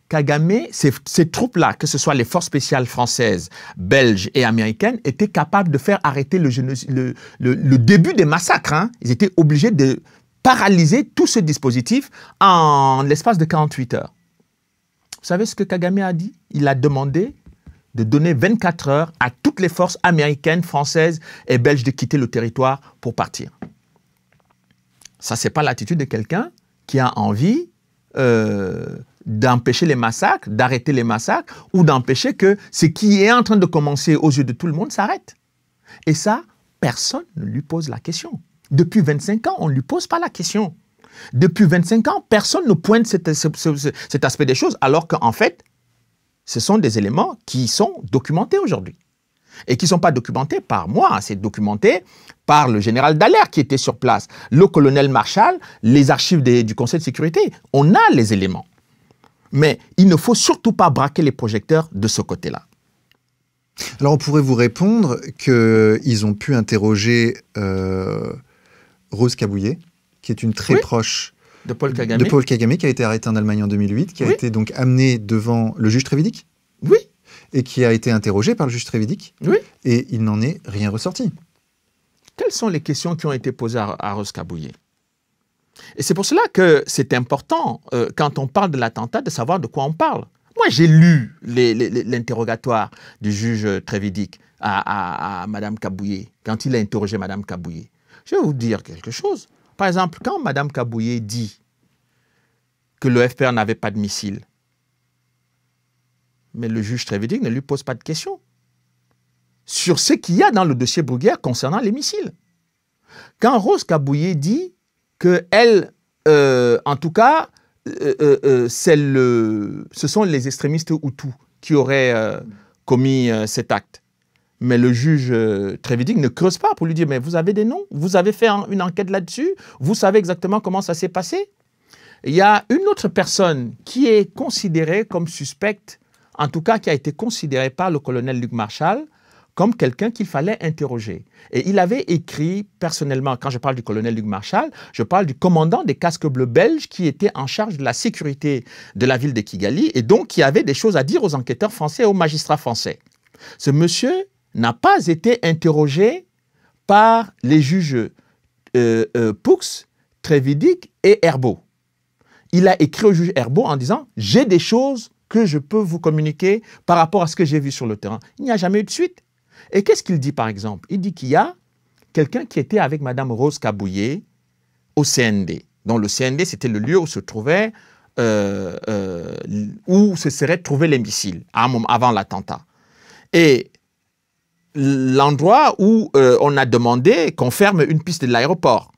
Kagame, ces, troupes-là, que ce soit les forces spéciales françaises, belges et américaines, étaient capables de faire arrêter le, début des massacres. Hein. Ils étaient obligés de paralyser tout ce dispositif en l'espace de 48 heures. Vous savez ce que Kagame a dit Il a demandé de donner 24 heures à toutes les forces américaines, françaises et belges de quitter le territoire pour partir. Ça, ce n'est pas l'attitude de quelqu'un qui a envie euh, d'empêcher les massacres, d'arrêter les massacres, ou d'empêcher que ce qui est en train de commencer aux yeux de tout le monde s'arrête. Et ça, personne ne lui pose la question. Depuis 25 ans, on ne lui pose pas la question. Depuis 25 ans, personne ne pointe cet, aspect des choses, alors qu'en fait, ce sont des éléments qui sont documentés aujourd'hui. Et qui ne sont pas documentés par moi, hein, c'est documenté par le général Daler qui était sur place, le colonel Marshall, les archives du Conseil de sécurité. On a les éléments. Mais il ne faut surtout pas braquer les projecteurs de ce côté-là. Alors on pourrait vous répondre qu'ils ont pu interroger euh, Rose Cabouillet, qui est une très proche de Paul, Kagame. Paul Kagame, qui a été arrêté en Allemagne en 2008, qui a été donc amené devant le juge Trévidic. Oui. Et qui a été interrogé par le juge Trévidic. Oui. Et il n'en est rien ressorti. Quelles sont les questions qui ont été posées à, à Rose Cabouillet et c'est pour cela que c'est important, euh, quand on parle de l'attentat, de savoir de quoi on parle. Moi, j'ai lu l'interrogatoire du juge Trévidic à, Mme Cabouillé, quand il a interrogé Mme Cabouillé. Je vais vous dire quelque chose. Par exemple, quand Mme Cabouillé dit que le FPR n'avait pas de missiles, mais le juge Trévidic ne lui pose pas de questions sur ce qu'il y a dans le dossier Bruguière concernant les missiles. Quand Rose Cabouillé dit que elle, euh, en tout cas, euh, euh, euh le, ce sont les extrémistes hutus qui auraient commis cet acte. Mais le juge Trévidic ne creuse pas pour lui dire, mais vous avez des noms, vous avez fait une enquête là-dessus, vous savez exactement comment ça s'est passé. Il y a une autre personne qui est considérée comme suspecte, en tout cas qui a été considérée par le colonel Luc Marshall, comme quelqu'un qu'il fallait interroger. Et il avait écrit personnellement, quand je parle du colonel Luc Marshall, je parle du commandant des casques bleus belges qui était en charge de la sécurité de la ville de Kigali et donc qui avait des choses à dire aux enquêteurs français et aux magistrats français. Ce monsieur n'a pas été interrogé par les juges euh, euh, Poux, Trévidic et Herbeau. Il a écrit au juge Herbeau en disant « J'ai des choses que je peux vous communiquer par rapport à ce que j'ai vu sur le terrain. Il n'y a jamais eu de suite. Et qu'est-ce qu'il dit par exemple Il dit qu'il y a quelqu'un qui était avec Madame Rose Cabouillet au CND. dont le CND, c'était le lieu où se trouvait, euh, euh, où se seraient trouvés les missiles avant l'attentat. Et l'endroit où euh, on a demandé qu'on ferme une piste de l'aéroport,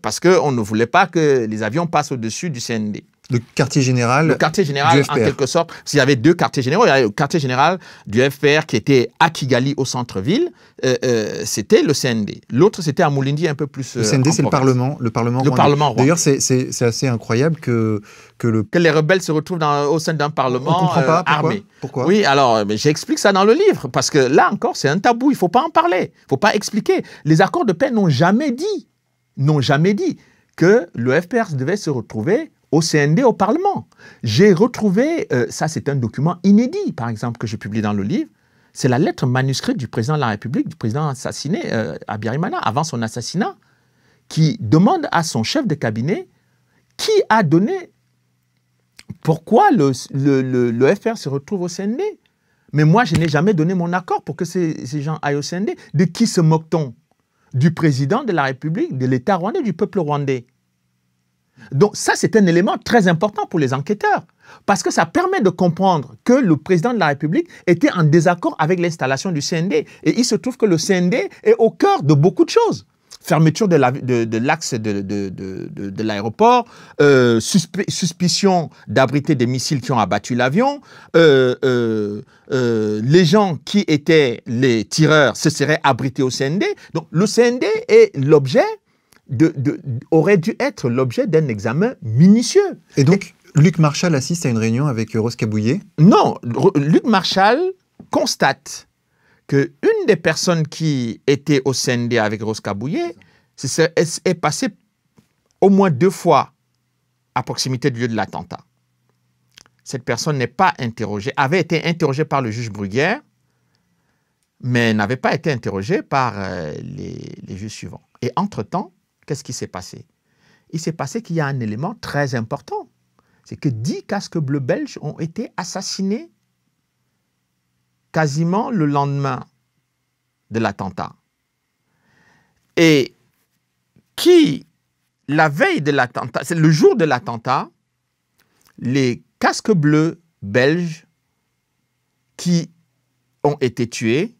parce qu'on ne voulait pas que les avions passent au-dessus du CND. Le quartier général. Le quartier général, en quelque sorte. S'il y avait deux quartiers généraux, il y avait le quartier général du FPR qui était à Kigali, au centre-ville. Euh, euh, c'était le CND. L'autre, c'était à Moulindi, un peu plus. le CND, euh, c'est le Parlement. Le Parlement le Parlement D'ailleurs, c'est assez incroyable que, que, le... que les rebelles se retrouvent dans, au sein d'un Parlement On comprend pas, pourquoi, armé. Pourquoi Oui, alors, j'explique ça dans le livre. Parce que là encore, c'est un tabou. Il ne faut pas en parler. Il ne faut pas expliquer. Les accords de paix n'ont jamais dit, n'ont jamais dit que le FPR devait se retrouver au CND, au Parlement. J'ai retrouvé, euh, ça c'est un document inédit, par exemple, que je publie dans le livre, c'est la lettre manuscrite du président de la République, du président assassiné à euh, birimana avant son assassinat, qui demande à son chef de cabinet qui a donné, pourquoi le, FR se retrouve au CND. Mais moi, je n'ai jamais donné mon accord pour que ces, ces gens aillent au CND. De qui se moque-t-on Du président de la République, de l'État rwandais, du peuple rwandais donc ça, c'est un élément très important pour les enquêteurs, parce que ça permet de comprendre que le président de la République était en désaccord avec l'installation du CND. Et il se trouve que le CND est au cœur de beaucoup de choses. Fermeture de l'axe de, de, de, l'aéroport, euh, suspicion d'abriter des missiles qui ont abattu l'avion, euh, euh, les gens qui étaient les tireurs se seraient abrités au CND. Donc le CND est l'objet de, aurait dû être l'objet d'un examen minutieux. Et donc, Luc Marchal assiste à une réunion avec Rose Cabouillet Non, Luc Marchal constate qu'une des personnes qui était au CND avec Rose Cabouillet est, est passée au moins deux fois à proximité du lieu de l'attentat. Cette personne n'est pas interrogée, avait été interrogée par le juge Bruguière, mais n'avait pas été interrogée par euh, les, les juges suivants. Et entre-temps, Qu'est-ce qui s'est passé Il s'est passé qu'il y a un élément très important. C'est que dix casques bleus belges ont été assassinés quasiment le lendemain de l'attentat. Et qui, la veille de l'attentat, c'est le jour de l'attentat, les casques bleus belges qui ont été tués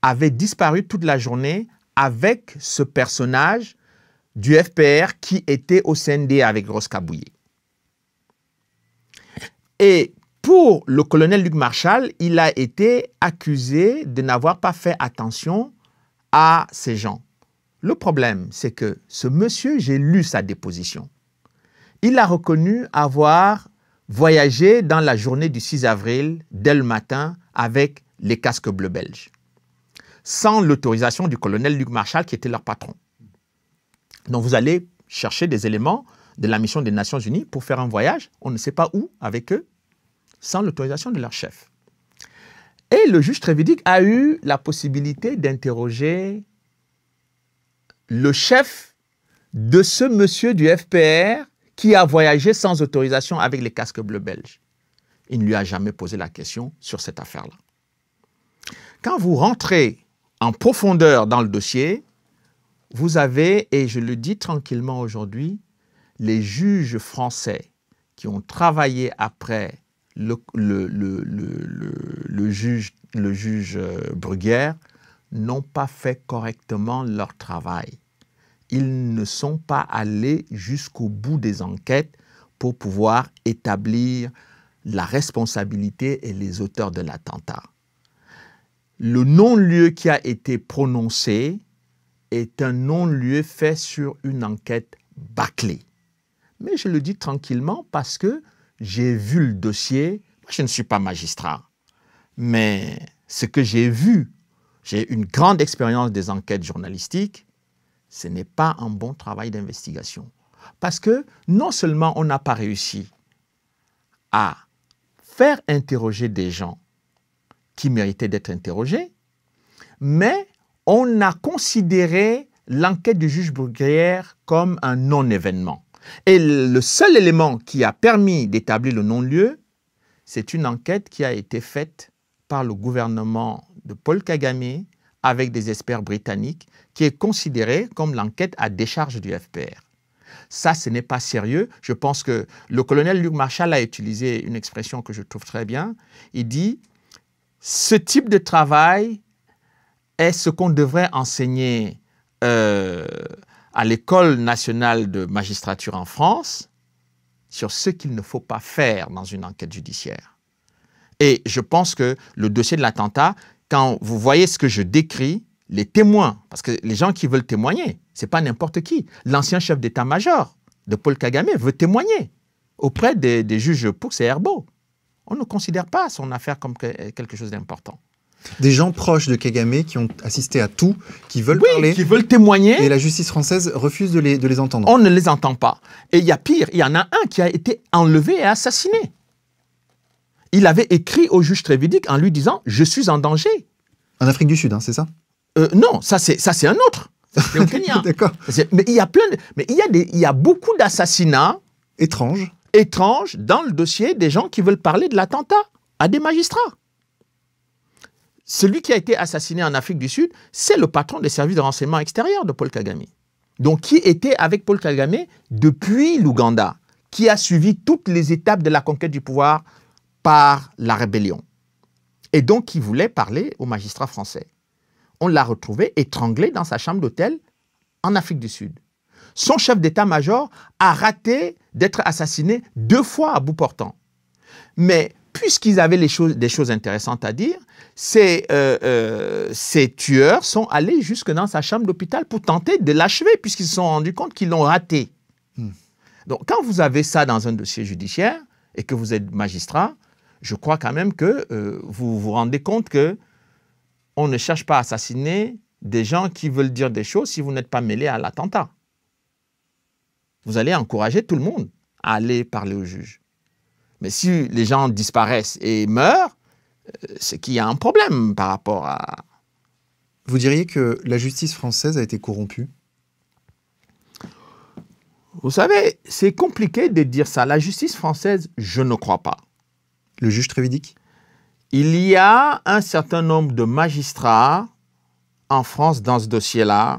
avaient disparu toute la journée avec ce personnage du FPR qui était au CND avec Grosse Cabouillé. Et pour le colonel Luc Marchal, il a été accusé de n'avoir pas fait attention à ces gens. Le problème, c'est que ce monsieur, j'ai lu sa déposition. Il a reconnu avoir voyagé dans la journée du 6 avril, dès le matin, avec les casques bleus belges, sans l'autorisation du colonel Luc Marchal, qui était leur patron. Donc vous allez chercher des éléments de la mission des Nations Unies pour faire un voyage, on ne sait pas où, avec eux, sans l'autorisation de leur chef. Et le juge Trévidic a eu la possibilité d'interroger le chef de ce monsieur du FPR qui a voyagé sans autorisation avec les casques bleus belges. Il ne lui a jamais posé la question sur cette affaire-là. Quand vous rentrez en profondeur dans le dossier, vous avez, et je le dis tranquillement aujourd'hui, les juges français qui ont travaillé après le, juge, le juge euh, Bruguière n'ont pas fait correctement leur travail. Ils ne sont pas allés jusqu'au bout des enquêtes pour pouvoir établir la responsabilité et les auteurs de l'attentat. Le non-lieu qui a été prononcé est un non-lieu fait sur une enquête bâclée. Mais je le dis tranquillement parce que j'ai vu le dossier. Moi, je ne suis pas magistrat. Mais ce que j'ai vu, j'ai une grande expérience des enquêtes journalistiques, ce n'est pas un bon travail d'investigation. Parce que non seulement on n'a pas réussi à faire interroger des gens qui méritaient d'être interrogés, mais on a considéré l'enquête du juge Bruguière comme un non-événement. Et le seul élément qui a permis d'établir le non-lieu, c'est une enquête qui a été faite par le gouvernement de Paul Kagame avec des experts britanniques, qui est considérée comme l'enquête à décharge du FPR. Ça, ce n'est pas sérieux. Je pense que le colonel Luc Marshall a utilisé une expression que je trouve très bien. Il dit, ce type de travail est ce qu'on devrait enseigner euh, à l'école nationale de magistrature en France sur ce qu'il ne faut pas faire dans une enquête judiciaire. Et je pense que le dossier de l'attentat, quand vous voyez ce que je décris, les témoins, parce que les gens qui veulent témoigner, c'est pas n'importe qui. L'ancien chef d'état-major de Paul Kagame veut témoigner auprès des, juges Poux et Herbeau. On ne considère pas son affaire comme quelque chose d'important des gens proches de Kagame qui ont assisté à tout, qui veulent parler, qui veulent témoigner. Et la justice française refuse de les, entendre. On ne les entend pas. Et il y a pire, il y en a un qui a été enlevé et assassiné. Il avait écrit au juge Trévidic en lui disant Je suis en danger. En Afrique du Sud, hein, c'est ça euh, Non, ça c'est un autre. Mais il y a plein mais il il y a beaucoup d'assassinats étranges étranges dans le dossier des gens qui veulent parler de l'attentat à des magistrats celui qui a été assassiné en Afrique du Sud, c'est le patron des services de renseignement extérieur de Paul Kagame. Donc, qui était avec Paul Kagame depuis l'Ouganda, qui a suivi toutes les étapes de la conquête du pouvoir par la rébellion. Et donc, qui voulait parler au magistrat français. On l'a retrouvé étranglé dans sa chambre d'hôtel en Afrique du Sud. Son chef d'état-major a raté d'être assassiné deux fois à bout portant. Mais puisqu'ils avaient des choses intéressantes à dire, ces, euh, euh, ces tueurs sont allés jusque dans sa chambre d'hôpital pour tenter de l'achever, puisqu'ils se sont rendus compte qu'ils l'ont raté. Hmm. Donc, quand vous avez ça dans un dossier judiciaire et que vous êtes magistrat, je crois quand même que euh, vous vous rendez compte que on ne cherche pas à assassiner des gens qui veulent dire des choses si vous n'êtes pas mêlé à l'attentat. Vous allez encourager tout le monde à aller parler au juge. Mais si les gens disparaissent et meurent, euh, c'est qu'il y a un problème par rapport à... Vous diriez que la justice française a été corrompue Vous savez, c'est compliqué de dire ça. La justice française, je ne crois pas. Le juge Trévidic Il y a un certain nombre de magistrats en France dans ce dossier-là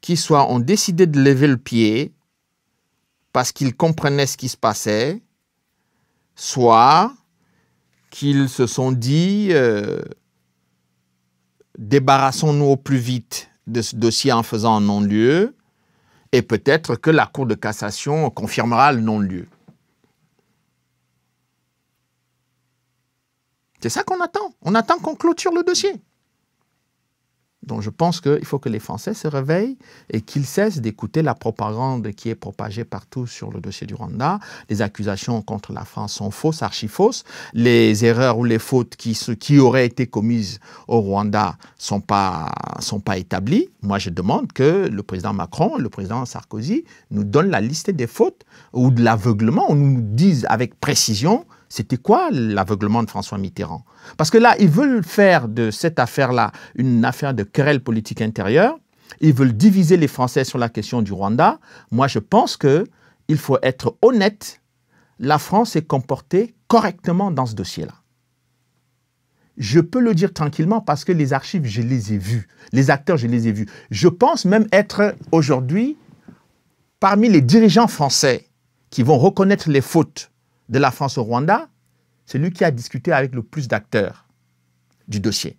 qui ont décidé de lever le pied parce qu'ils comprenaient ce qui se passait, soit qu'ils se sont dit euh, débarrassons-nous au plus vite de ce dossier en faisant un non-lieu, et peut-être que la Cour de cassation confirmera le non-lieu. C'est ça qu'on attend. On attend qu'on clôture le dossier. Donc je pense qu'il faut que les Français se réveillent et qu'ils cessent d'écouter la propagande qui est propagée partout sur le dossier du Rwanda. Les accusations contre la France sont fausses, archi-fausses. Les erreurs ou les fautes qui, auraient été commises au Rwanda ne sont pas, sont pas établies. Moi, je demande que le président Macron, le président Sarkozy nous donnent la liste des fautes ou de l'aveuglement, on nous dise avec précision c'était quoi l'aveuglement de François Mitterrand Parce que là, ils veulent faire de cette affaire-là une affaire de querelle politique intérieure. Ils veulent diviser les Français sur la question du Rwanda. Moi, je pense que il faut être honnête. La France est comportée correctement dans ce dossier-là. Je peux le dire tranquillement parce que les archives, je les ai vues. Les acteurs, je les ai vus. Je pense même être aujourd'hui parmi les dirigeants français qui vont reconnaître les fautes de la France au Rwanda, c'est lui qui a discuté avec le plus d'acteurs du dossier.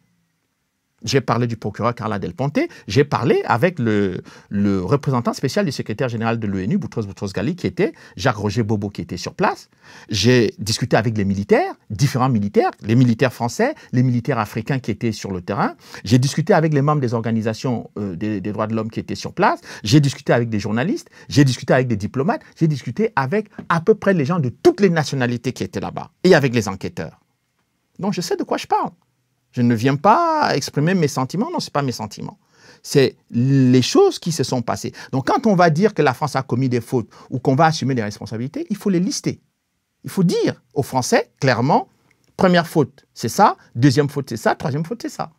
J'ai parlé du procureur Carla Del Ponte, j'ai parlé avec le, le, représentant spécial du secrétaire général de l'ONU, Boutros Boutros Ghali, qui était Jacques-Roger Bobo, qui était sur place. J'ai discuté avec les militaires, différents militaires, les militaires français, les militaires africains qui étaient sur le terrain. J'ai discuté avec les membres des organisations euh, des, des, droits de l'homme qui étaient sur place. J'ai discuté avec des journalistes, j'ai discuté avec des diplomates, j'ai discuté avec à peu près les gens de toutes les nationalités qui étaient là-bas et avec les enquêteurs. Donc je sais de quoi je parle. Je ne viens pas exprimer mes sentiments. Non, ce n'est pas mes sentiments. C'est les choses qui se sont passées. Donc, quand on va dire que la France a commis des fautes ou qu'on va assumer des responsabilités, il faut les lister. Il faut dire aux Français clairement première faute, c'est ça deuxième faute, c'est ça troisième faute, c'est ça.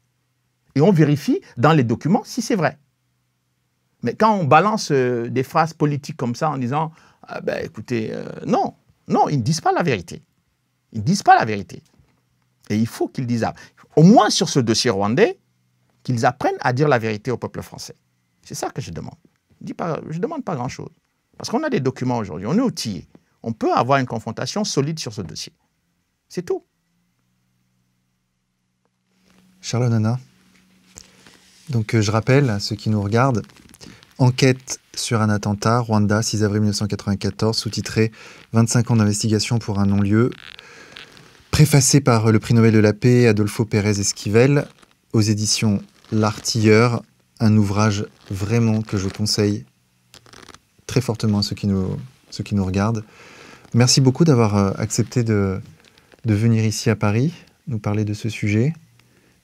Et on vérifie dans les documents si c'est vrai. Mais quand on balance euh, des phrases politiques comme ça en disant ah ben, écoutez, euh, non, non, ils ne disent pas la vérité. Ils ne disent pas la vérité. Et il faut qu'ils disent, au moins sur ce dossier rwandais, qu'ils apprennent à dire la vérité au peuple français. C'est ça que je demande. Je ne demande pas grand-chose. Parce qu'on a des documents aujourd'hui, on est outillés. On peut avoir une confrontation solide sur ce dossier. C'est tout. Charles Nana. Donc euh, je rappelle à ceux qui nous regardent, enquête sur un attentat, Rwanda, 6 avril 1994, sous-titré 25 ans d'investigation pour un non-lieu préfacé par le prix Nobel de la paix Adolfo Pérez Esquivel aux éditions L'Artilleur, un ouvrage vraiment que je conseille très fortement à ceux qui nous, regardent. Merci beaucoup d'avoir euh, accepté de, venir ici à Paris nous parler de ce sujet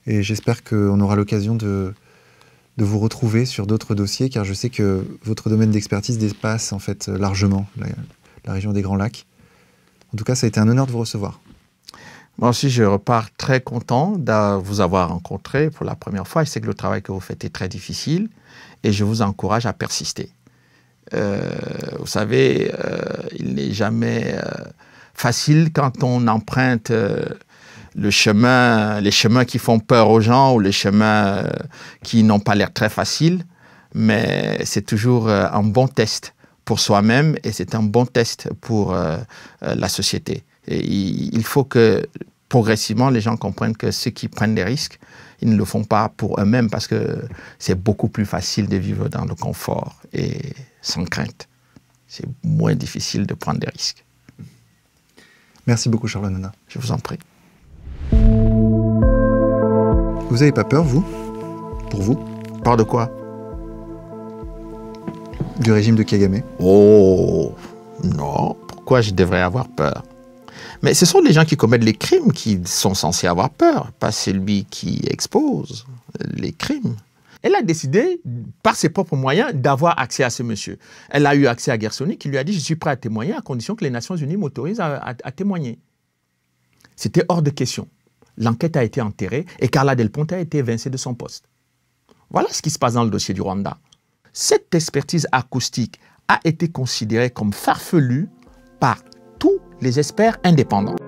et j'espère qu'on aura l'occasion de, de vous retrouver sur d'autres dossiers car je sais que votre domaine d'expertise dépasse en fait euh, largement la région des Grands Lacs. En tout cas, ça a été un honneur de vous recevoir. Moi aussi, je repars très content de vous avoir rencontré pour la première fois. Je sais que le travail que vous faites est très difficile et je vous encourage à persister. Euh, vous savez, euh, il n'est jamais euh, facile quand on emprunte le chemin, les chemins qui font peur aux gens ou les chemins qui n'ont pas l'air très faciles, mais c'est toujours un bon test pour soi-même et c'est un bon test pour la société. il faut que progressivement, les gens comprennent que ceux qui prennent des risques, ils ne le font pas pour eux-mêmes parce que c'est beaucoup plus facile de vivre dans le confort et sans crainte. C'est moins difficile de prendre des risques. Merci beaucoup, Charlotte Nana. Je vous en prie. Vous n'avez pas peur, vous Pour vous Peur de quoi Du régime de Kagame. Oh Non Pourquoi je devrais avoir peur mais ce sont les gens qui commettent les crimes qui sont censés avoir peur, pas celui qui expose les crimes. Elle a décidé, par ses propres moyens, d'avoir accès à ce monsieur. Elle a eu accès à Gersoni qui lui a dit Je suis prêt à témoigner à condition que les Nations Unies m'autorisent à, à, témoigner. C'était hors de question. L'enquête a été enterrée et Carla Del Ponte a été évincée de son poste. Voilà ce qui se passe dans le dossier du Rwanda. Cette expertise acoustique a été considérée comme farfelue par les experts indépendants.